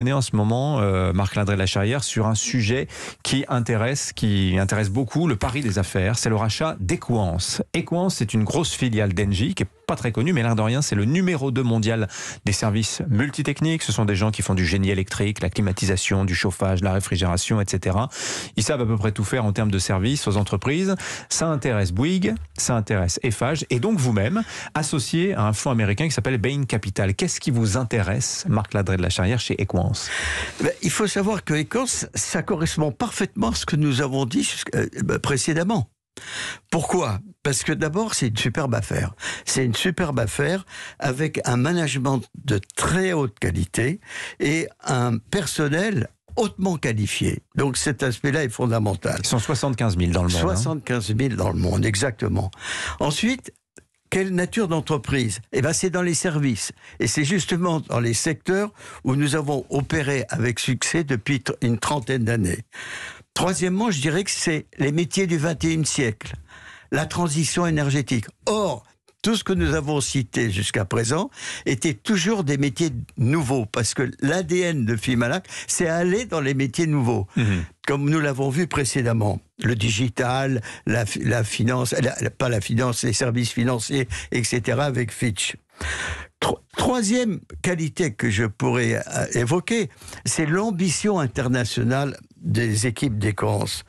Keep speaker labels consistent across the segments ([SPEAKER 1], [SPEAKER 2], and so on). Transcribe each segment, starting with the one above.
[SPEAKER 1] On est en ce moment, euh, marc La Charrière, sur un sujet qui intéresse, qui intéresse beaucoup le pari des affaires, c'est le rachat d'Equance. Equance, c'est une grosse filiale d'Engie qui est pas très connu, mais l'un de rien, c'est le numéro 2 mondial des services multitechniques. Ce sont des gens qui font du génie électrique, la climatisation, du chauffage, la réfrigération, etc. Ils savent à peu près tout faire en termes de services aux entreprises. Ça intéresse Bouygues, ça intéresse Eiffage, et donc vous-même, associé à un fonds américain qui s'appelle Bain Capital. Qu'est-ce qui vous intéresse, Marc Ladré de la Charrière, chez Equance
[SPEAKER 2] ben, Il faut savoir que Equance, ça correspond parfaitement à ce que nous avons dit euh, précédemment. Pourquoi parce que d'abord, c'est une superbe affaire. C'est une superbe affaire avec un management de très haute qualité et un personnel hautement qualifié. Donc cet aspect-là est fondamental. Ils 75 000 dans le monde. 75 hein. 000 dans le monde, exactement. Ensuite, quelle nature d'entreprise Eh bien, c'est dans les services. Et c'est justement dans les secteurs où nous avons opéré avec succès depuis une trentaine d'années. Troisièmement, je dirais que c'est les métiers du XXIe siècle la transition énergétique. Or, tout ce que nous avons cité jusqu'à présent était toujours des métiers nouveaux, parce que l'ADN de Fimalac, c'est aller dans les métiers nouveaux, mmh. comme nous l'avons vu précédemment. Le digital, la, finance, pas la finance, les services financiers, etc., avec Fitch. Troisième qualité que je pourrais euh, évoquer, c'est l'ambition internationale des équipes d'Écosse.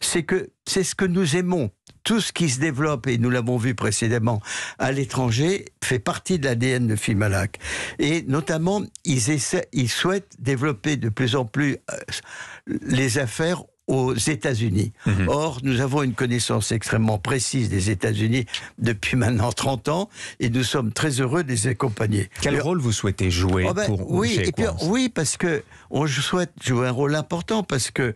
[SPEAKER 2] C'est que c'est ce que nous aimons. Tout ce qui se développe, et nous l'avons vu précédemment, à l'étranger, fait partie de l'ADN de Fimalac. Et notamment, ils, essaient, ils souhaitent développer de plus en plus euh, les affaires aux États-Unis. Mhm. Or, nous avons une connaissance extrêmement précise des États-Unis depuis maintenant 30 ans et nous sommes très heureux de les accompagner. Quel rôle vous souhaitez jouer oh ben, pour oui, oui, parce que on souhaite jouer un rôle important parce que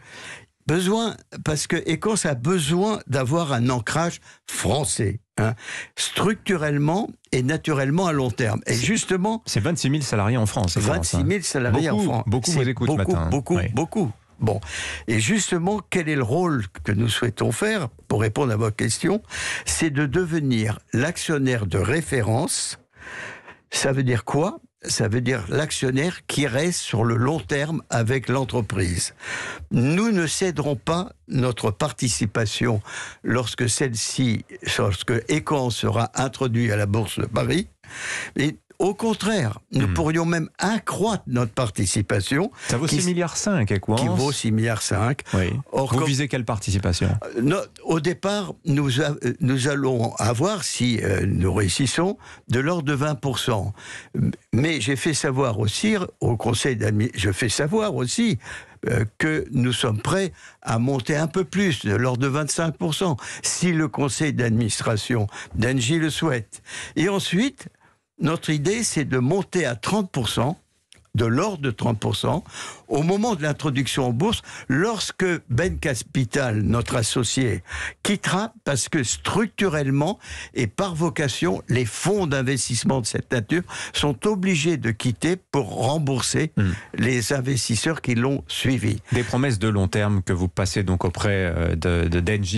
[SPEAKER 2] besoin parce que Écosse a besoin d'avoir un ancrage français. Hein, structurellement et naturellement à long terme. Et justement... C'est 26 000 salariés en France. 26 000 hein. salariés en France. Beaucoup beaucoup, Beaucoup, hein. beaucoup. Bon. Et justement, quel est le rôle que nous souhaitons faire, pour répondre à vos questions C'est de devenir l'actionnaire de référence. Ça veut dire quoi ça veut dire l'actionnaire qui reste sur le long terme avec l'entreprise. Nous ne céderons pas notre participation lorsque celle-ci, lorsque Ecan sera introduit à la Bourse de Paris. Et au contraire, nous hmm. pourrions même accroître notre participation. Ça vaut 6,5 milliards à quoi Qui hein vaut 6,5 milliards. Oui. Or, Vous quelle participation euh, Au départ, nous, euh, nous allons avoir, si euh, nous réussissons, de l'ordre de 20%. Mais j'ai fait savoir aussi au conseil d'administration, je fais savoir aussi que nous sommes prêts à monter un peu plus, de l'ordre de 25%, si le conseil d'administration d'Engie le souhaite. Et ensuite, notre idée, c'est de monter à 30%, de l'ordre de 30%, au moment de l'introduction en bourse, lorsque Ben Capital, notre associé, quittera parce que structurellement et par vocation, les fonds d'investissement de cette nature sont obligés de quitter pour rembourser hmm. les investisseurs qui l'ont suivi.
[SPEAKER 1] Des promesses de long terme que vous passez donc auprès euh, de, de